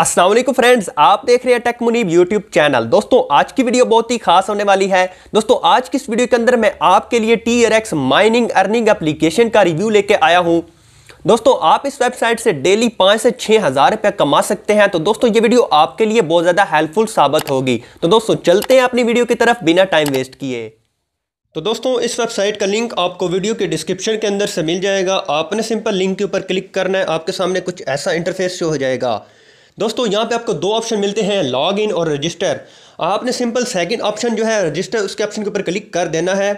Aslam friends आप देख रहे हैं टेक मुनीब यूट्यूब चैनल दोस्तों आज की वीडियो बहुत ही खास होने वाली है दोस्तों आज की इस वीडियो के अंदर मैं आपके लिए T R X mining earning application का रिव्यू लेके आया हूं दोस्तों आप इस वेबसाइट से डेली पाँच से छः हज़ार रुपये कमा सकते हैं तो दोस्तों ये वीडियो आपके लिए बहुत ज़्यादा हेल्पफुल साबित होगी तो दोस्तों चलते हैं अपनी वीडियो की तरफ बिना टाइम वेस्ट किए तो दोस्तों इस वेबसाइट का लिंक आपको वीडियो के डिस्क्रिप्शन के अंदर से मिल जाएगा आपने सिंपल लिंक के ऊपर क्लिक करना है आपके सामने कुछ ऐसा इंटरफेस शो हो जाएगा दोस्तों यहाँ पे आपको दो ऑप्शन मिलते हैं लॉग इन और रजिस्टर आपने सिंपल सेकंड ऑप्शन जो है रजिस्टर उसके ऑप्शन के ऊपर क्लिक कर देना है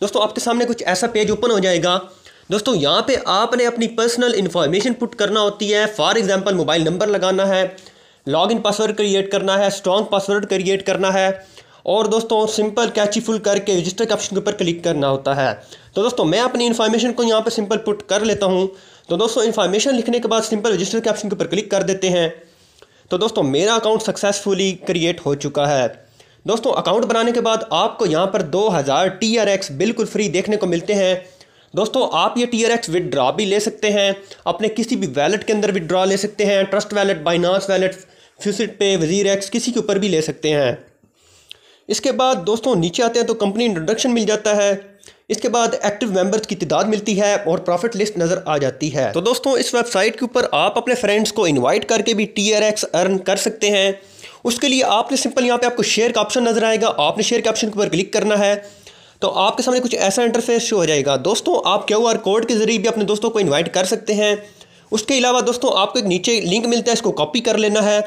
दोस्तों आपके सामने कुछ ऐसा पेज ओपन हो जाएगा दोस्तों यहाँ पे आपने अपनी पर्सनल इन्फॉर्मेशन पुट करना होती है फॉर एग्जांपल मोबाइल नंबर लगाना है लॉग इन पासवर्ड क्रिएट करना है स्ट्रॉन्ग पासवर्ड क्रिएट करना है और दोस्तों सिंपल कैची फुल करके रजिस्टर के ऑप्शन के ऊपर क्लिक करना होता है तो दोस्तों मैं अपनी इन्फॉर्मेशन को यहाँ पर सिंपल पुट कर लेता हूँ तो दोस्तों इन्फॉर्मेशन लिखने के बाद सिंपल रजिस्टर के ऑप्शन के ऊपर क्लिक कर देते हैं तो दोस्तों मेरा अकाउंट सक्सेसफुली क्रिएट हो चुका है दोस्तों अकाउंट बनाने के बाद आपको यहाँ पर 2000 एक्स बिल्कुल फ्री देखने को मिलते हैं दोस्तों आप ये टी आर एक्स विदड्रा भी ले सकते हैं अपने किसी भी वैलेट के अंदर विदड्रा ले सकते हैं Trust Wallet Binance wallet FaucetPay Wazir x किसी के ऊपर भी ले सकते हैं इसके बाद दोस्तों नीचे आते हैं तो कंपनी इंट्रोडक्शन मिल जाता है इसके बाद एक्टिव मेंबर्स की तादाद मिलती है और प्रॉफिट लिस्ट नज़र आ जाती है तो दोस्तों इस वेबसाइट के ऊपर आप अपने फ्रेंड्स को इन्वाइट करके भी टी अर्न कर सकते हैं उसके लिए आपने सिंपल यहाँ पे आपको शेयर का ऑप्शन नज़र आएगा आपने शेयर के ऑप्शन के ऊपर क्लिक करना है तो आपके सामने कुछ ऐसा इंटरफेस शो हो जाएगा दोस्तों आप क्यू आर कोड के ज़रिए भी अपने दोस्तों को इन्वाइट कर सकते हैं उसके अलावा दोस्तों आपको एक नीचे लिंक मिलता है इसको कॉपी कर लेना है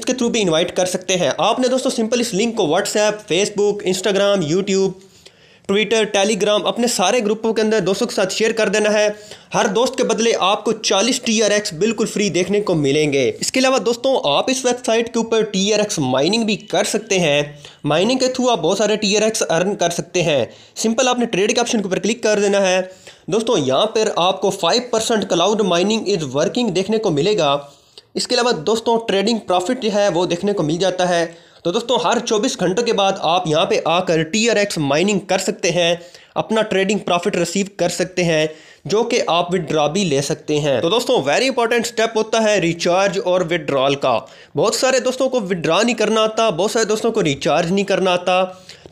इसके थ्रू भी इन्वाइट कर सकते हैं आपने दोस्तों सिंपल इस लिंक को WhatsApp Facebook Instagram YouTube Twitter Telegram अपने सारे ग्रुपों के अंदर दोस्तों के साथ शेयर कर देना है हर दोस्त के बदले आपको 40 टी आर एक्स बिल्कुल फ्री देखने को मिलेंगे इसके अलावा दोस्तों आप इस वेबसाइट के ऊपर टी आर एक्स माइनिंग भी कर सकते हैं माइनिंग के थ्रू आप बहुत सारे टी आर एक्स अर्न कर सकते हैं सिंपल आपने ट्रेड के ऑप्शन के ऊपर क्लिक कर देना है दोस्तों यहाँ पर आपको five percent cloud mining is working देखने को मिलेगा इसके अलावा दोस्तों ट्रेडिंग प्रॉफिट जो है वो देखने को मिल जाता है तो दोस्तों हर 24 घंटों के बाद आप यहाँ पे आकर टी आर एक्स माइनिंग कर सकते हैं अपना ट्रेडिंग प्रॉफिट रिसीव कर सकते हैं जो कि आप विड्रॉ भी ले सकते हैं तो दोस्तों वेरी इंपॉर्टेंट स्टेप होता है रिचार्ज और विड्रॉल का बहुत सारे दोस्तों को विड्रॉ नहीं करना आता बहुत सारे दोस्तों को रिचार्ज नहीं करना आता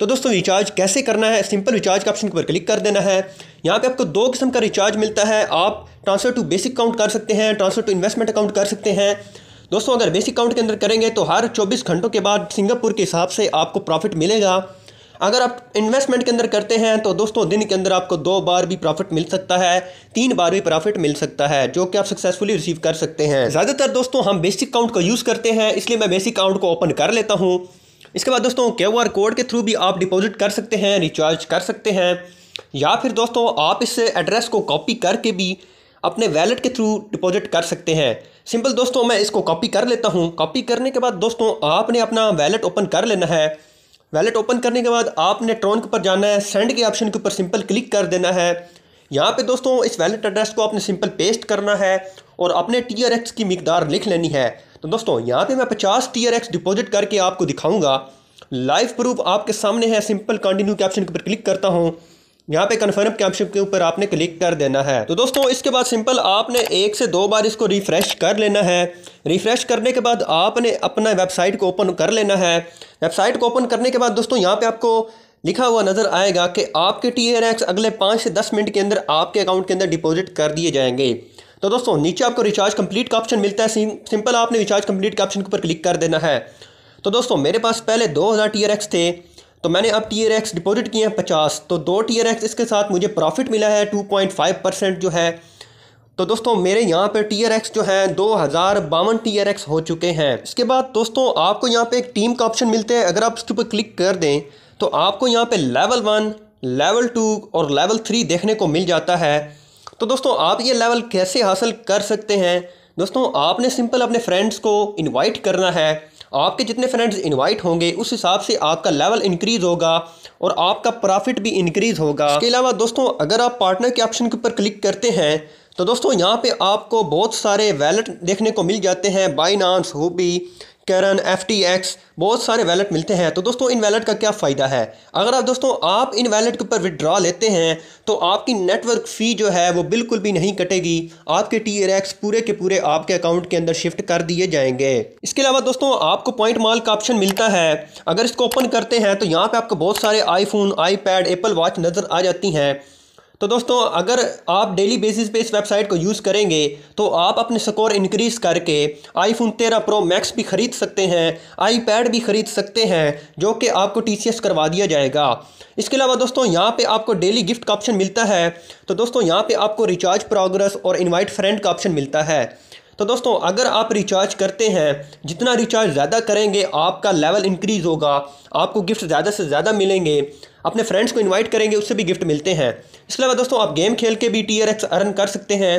तो दोस्तों रिचार्ज कैसे करना है सिंपल रिचार्ज का ऑप्शन के ऊपर क्लिक कर देना है यहाँ पे आपको दो किस्म का रिचार्ज मिलता है आप ट्रांसफ़र टू बेसिक अकाउंट कर सकते हैं ट्रांसफ़र टू इन्वेस्टमेंट अकाउंट कर सकते हैं दोस्तों अगर बेसिक काउंट के अंदर करेंगे तो हर 24 घंटों के बाद सिंगापुर के हिसाब से आपको प्रॉफिट मिलेगा अगर आप इन्वेस्टमेंट के अंदर करते हैं तो दोस्तों दिन के अंदर आपको दो बार भी प्रॉफिट मिल सकता है तीन बार भी प्रॉफिट मिल सकता है जो कि आप सक्सेसफुली रिसीव कर सकते हैं ज़्यादातर दोस्तों हम बेसिक काउंट को यूज़ करते हैं इसलिए मैं बेसिक काउंट को ओपन कर लेता हूँ इसके बाद दोस्तों क्यू आर कोड के थ्रू भी आप डिपॉजिट कर सकते हैं रिचार्ज कर सकते हैं या फिर दोस्तों आप इस एड्रेस को कॉपी करके भी अपने वैलेट के थ्रू डिपॉजिट कर सकते हैं सिंपल दोस्तों मैं इसको कॉपी कर लेता हूँ कॉपी करने के बाद दोस्तों आपने अपना वैलेट ओपन कर लेना है वैलेट ओपन करने के बाद आपने ट्रॉन के ऊपर जाना है सेंड के ऑप्शन के ऊपर सिंपल क्लिक कर देना है यहाँ पे दोस्तों इस वैलेट एड्रेस को आपने सिंपल पेस्ट करना है और अपने टी आर एक्स की मकदार लिख लेनी है तो दोस्तों यहाँ पे मैं 50 टी आर एक्स डिपॉजिट करके आपको दिखाऊंगा लाइव प्रूफ आपके सामने है सिंपल कंटिन्यू के ऑप्शन के ऊपर क्लिक करता हूँ यहाँ पे कन्फर्म कैप्शन के ऊपर आपने क्लिक कर देना है तो दोस्तों इसके बाद सिंपल आपने एक से दो बार इसको रिफ्रेश कर लेना है रिफ्रेश करने के बाद आपने अपना वेबसाइट को ओपन कर लेना है वेबसाइट को ओपन करने के बाद दोस्तों यहाँ पे आपको लिखा हुआ नज़र आएगा कि आपके टी आर एक्स अगले पाँच से दस मिनट के अंदर आपके अकाउंट के अंदर डिपॉजिट कर दिए जाएंगे तो दोस्तों नीचे आपको रिचार्ज कंप्लीट का ऑप्शन मिलता है सिंपल आपने रिचार्ज कंप्लीट के ऑप्शन के ऊपर क्लिक कर देना है तो दोस्तों मेरे पास पहले दो हज़ार टी एक्स थे तो मैंने अब टी आर एक्स डिपोज़िट किए हैं पचास तो दो टी आर एक्स इसके साथ मुझे प्रॉफिट मिला है टू पॉइंट फाइव परसेंट जो है तो दोस्तों मेरे यहाँ पर टी आर एक्स जो हैं दो हज़ार बावन टी आर एक्स हो चुके हैं इसके बाद दोस्तों आपको यहाँ पे एक टीम का ऑप्शन मिलता है अगर आप उसके ऊपर क्लिक कर दें तो आपको यहाँ पे लेवल वन लेवल टू और लेवल थ्री देखने को मिल जाता है तो दोस्तों आप ये लेवल कैसे हासिल कर सकते हैं दोस्तों आपने सिंपल अपने फ्रेंड्स को इनवाइट करना है आपके जितने फ्रेंड्स इनवाइट होंगे उस हिसाब से आपका लेवल इंक्रीज़ होगा और आपका प्रॉफिट भी इंक्रीज़ होगा इसके अलावा दोस्तों अगर आप पार्टनर के ऑप्शन के ऊपर क्लिक करते हैं तो दोस्तों यहाँ पे आपको बहुत सारे वैलेट देखने को मिल जाते हैं बाइनांस हुबी कैरन एफ टी एक्स बहुत सारे वैलेट मिलते हैं तो दोस्तों इन वैलेट का क्या फ़ायदा है अगर आप दोस्तों आप इन वैलेट के ऊपर विड्रॉ लेते हैं तो आपकी नेटवर्क फ़ी जो है वो बिल्कुल भी नहीं कटेगी आपके टी एर एक्स पूरे के पूरे आपके अकाउंट के अंदर शिफ्ट कर दिए जाएंगे इसके अलावा दोस्तों आपको पॉइंट माल का ऑप्शन मिलता है अगर इसको ओपन करते हैं तो यहाँ पर आपको बहुत सारे iPhone iPad Apple watch नज़र आ जाती हैं तो दोस्तों अगर आप डेली बेसिस पे इस वेबसाइट को यूज़ करेंगे तो आप अपने स्कोर इंक्रीज़ करके आईफोन 13 प्रो मैक्स भी ख़रीद सकते हैं आईपैड भी ख़रीद सकते हैं जो कि आपको टीसीएस करवा दिया जाएगा इसके अलावा दोस्तों यहाँ पे आपको डेली गिफ्ट का ऑप्शन मिलता है तो दोस्तों यहाँ पे आपको रिचार्ज प्रोग्रेस और इन्वाइट फ्रेंड का ऑप्शन मिलता है तो दोस्तों अगर आप रिचार्ज करते हैं जितना रिचार्ज ज़्यादा करेंगे आपका लेवल इंक्रीज़ होगा आपको गिफ्ट ज़्यादा से ज़्यादा मिलेंगे अपने फ्रेंड्स को इनवाइट करेंगे उससे भी गिफ्ट मिलते हैं इसके अलावा दोस्तों आप गेम खेल के भी टी आर एक्स अर्न कर सकते हैं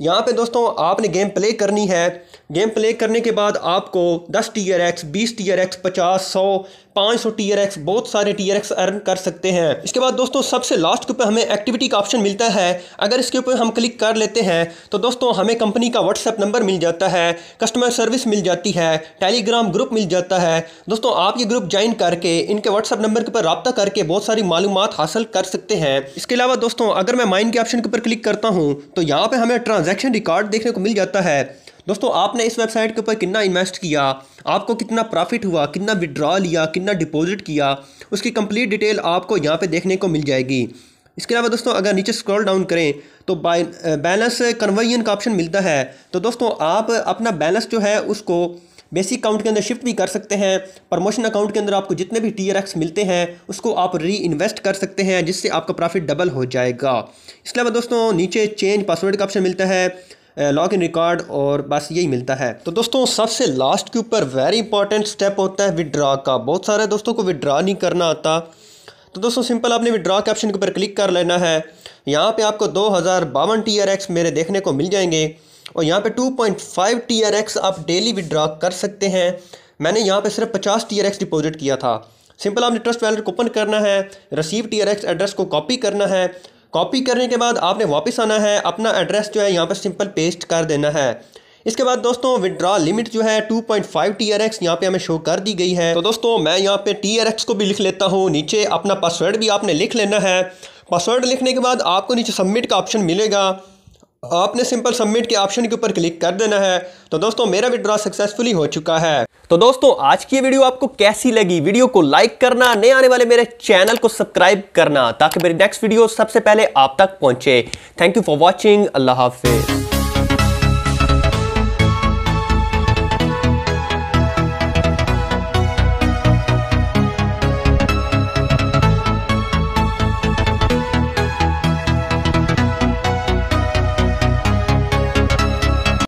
यहाँ पे दोस्तों आपने गेम प्ले करनी है गेम प्ले करने के बाद आपको 10 टी आर एक्स बीस टी आर एक्स पचास सौ पाँच सौ टी आर एक्स बहुत सारे टी आर एक्स अर्न कर सकते हैं इसके बाद दोस्तों सबसे लास्ट के ऊपर हमें एक्टिविटी का ऑप्शन मिलता है अगर इसके ऊपर हम क्लिक कर लेते हैं तो दोस्तों हमें कंपनी का व्हाट्सएप नंबर मिल जाता है कस्टमर सर्विस मिल जाती है टेलीग्राम ग्रुप मिल जाता है दोस्तों आप ये ग्रुप ज्वाइन करके इनके व्हाट्सअप नंबर के ऊपर रबता करके बहुत सारी मालूम हासिल कर सकते हैं इसके अलावा दोस्तों अगर मैं माइन के ऑप्शन के ऊपर क्लिक करता हूँ तो यहाँ पर हमें ट्रांजेक्शन रिकॉर्ड देखने को मिल जाता है दोस्तों आपने इस वेबसाइट के ऊपर कितना इन्वेस्ट किया आपको कितना प्रॉफिट हुआ कितना विड्रॉ लिया कितना डिपॉजिट किया उसकी कंप्लीट डिटेल आपको यहाँ पे देखने को मिल जाएगी इसके अलावा दोस्तों अगर नीचे स्क्रॉल डाउन करें तो बैलेंस कन्वर्जन का ऑप्शन मिलता है तो दोस्तों आप अपना बैलेंस जो है उसको बेसिक अकाउंट के अंदर शिफ्ट भी कर सकते हैं प्रमोशन अकाउंट के अंदर आपको जितने भी टी मिलते हैं उसको आप री इन्वेस्ट कर सकते हैं जिससे आपका प्रॉफिट डबल हो जाएगा इसके अलावा दोस्तों नीचे चेंज पासवर्ड का ऑप्शन मिलता है लॉग इन रिकॉर्ड और बस यही मिलता है तो दोस्तों सबसे लास्ट के ऊपर वेरी इंपॉर्टेंट स्टेप होता है विड्रा का बहुत सारे दोस्तों को विड्रा नहीं करना आता तो दोस्तों सिंपल आपने विड्रा के ऑप्शन के ऊपर क्लिक कर लेना है यहाँ पे आपको दो हज़ार बावन टी आर एक्स मेरे देखने को मिल जाएंगे और यहाँ पे two point five T R X आप डेली विड्रा कर सकते हैं मैंने यहाँ पे सिर्फ पचास टी आर एक्स डिपॉजिट किया था सिंपल आपने ट्रस्ट वैलेट को ओपन करना है receive T R X address को कॉपी करना है कॉपी करने के बाद आपने वापस आना है अपना एड्रेस जो है यहाँ पर सिंपल पेस्ट कर देना है इसके बाद दोस्तों विड्रॉ लिमिट जो है 2.5 point five T R X यहाँ पे हमें शो कर दी गई है तो दोस्तों मैं यहाँ पे टी आर एक्स को भी लिख लेता हूँ नीचे अपना पासवर्ड भी आपने लिख लेना है पासवर्ड लिखने के बाद आपको नीचे सबमिट का ऑप्शन मिलेगा आपने सिंपल सबमिट के ऑप्शन के ऊपर क्लिक कर देना है तो दोस्तों मेरा विड्रॉ सक्सेसफुली हो चुका है तो दोस्तों आज की वीडियो आपको कैसी लगी वीडियो को लाइक करना नए आने वाले मेरे चैनल को सब्सक्राइब करना ताकि मेरी नेक्स्ट वीडियो सबसे पहले आप तक पहुंचे थैंक यू फॉर वॉचिंग अल्लाह हाफिज़